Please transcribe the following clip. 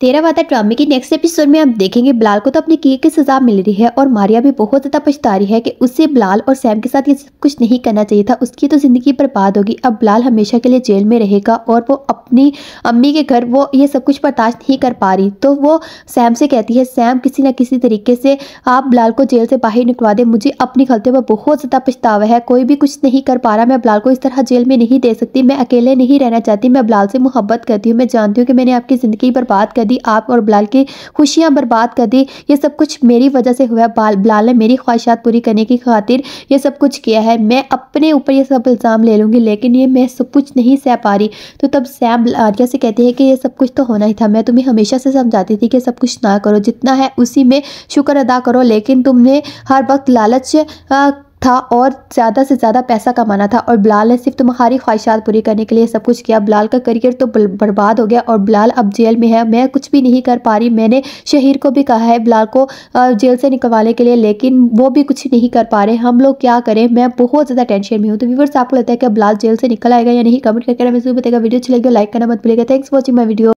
तेरा वादा ड्रामे की नेक्स्ट एपिसोड में आप देखेंगे बिलाल को तो अपने किए की सजा मिल रही है और मारिया भी बहुत ज़्यादा पछता रही है कि उससे बिलाल और सैम के साथ ये सब कुछ नहीं करना चाहिए था उसकी तो ज़िंदगी बर्बाद होगी अब बिलाल हमेशा के लिए जेल में रहेगा और वो अपनी अम्मी के घर वो ये सब कुछ बर्दाश्त नहीं कर पा रही तो वो सैम से कहती है सैम किसी न किसी तरीके से आप बिलाल को जेल से बाहर निकलवा दें मुझे अपनी गलतियों पर बहुत ज़्यादा पछतावा है कोई भी कुछ नहीं कर पा रहा मैं बिलाल को इस तरह जेल में नहीं दे सकती मैं अकेले नहीं रहना चाहती मैं बिलाल से मुहब्बत करती हूँ मैं जानती हूँ कि मैंने आपकी ज़िंदगी बर्बाद कर दी आप और बिलाल की खुशियाँ बर्बाद कर दी ये सब कुछ मेरी वजह से हुआ बाल बिलाल ने मेरी ख्वाहिशात पूरी करने की खातिर ये सब कुछ किया है मैं अपने ऊपर ये सब इल्ज़ाम ले लूँगी लेकिन ये मैं सब कुछ नहीं सह पा रही तो तब सैम आर्या से कहती है कि यह सब कुछ तो होना ही था मैं तुम्हें हमेशा से समझाती थी कि सब कुछ ना करो जितना है उसी में शुक्र अदा करो लेकिन तुमने हर वक्त लालच था और ज़्यादा से ज़्यादा पैसा कमाना था और बिलाल ने सिर्फ तुम्हारी ख्वाहिशात पूरी करने के लिए सब कुछ किया बिलाल का करियर तो बर्बाद हो गया और बिलाल अब जेल में है मैं कुछ भी नहीं कर पा रही मैंने शहीर को भी कहा है बिलाल को जेल से निकलवाने के लिए लेकिन वो भी कुछ नहीं कर पा रहे हम लोग क्या करें मैं बहुत ज़्यादा टेंशन में हूँ तो व्यूवर्स आपको लगता है कि बिलाल जेल से निकल आएगा या नहीं कमेंट करके जरूर बताएगा वीडियो अच्छी लगी लाइक करना मत भूलेगा थैंक्स वॉचिंग माई वीडियो